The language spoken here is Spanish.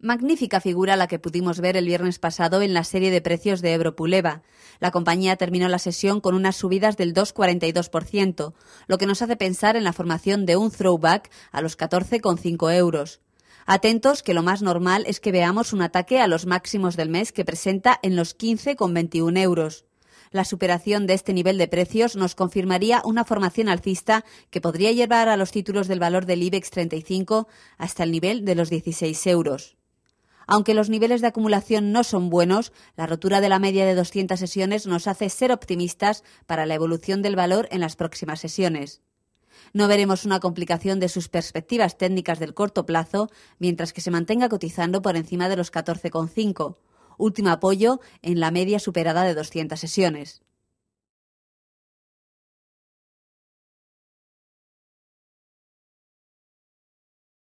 Magnífica figura la que pudimos ver el viernes pasado en la serie de precios de Europuleva. La compañía terminó la sesión con unas subidas del 2,42%, lo que nos hace pensar en la formación de un throwback a los 14,5 euros. Atentos que lo más normal es que veamos un ataque a los máximos del mes que presenta en los 15,21 euros. La superación de este nivel de precios nos confirmaría una formación alcista que podría llevar a los títulos del valor del IBEX 35 hasta el nivel de los 16 euros. Aunque los niveles de acumulación no son buenos, la rotura de la media de 200 sesiones nos hace ser optimistas para la evolución del valor en las próximas sesiones. No veremos una complicación de sus perspectivas técnicas del corto plazo, mientras que se mantenga cotizando por encima de los 14,5, último apoyo en la media superada de 200 sesiones.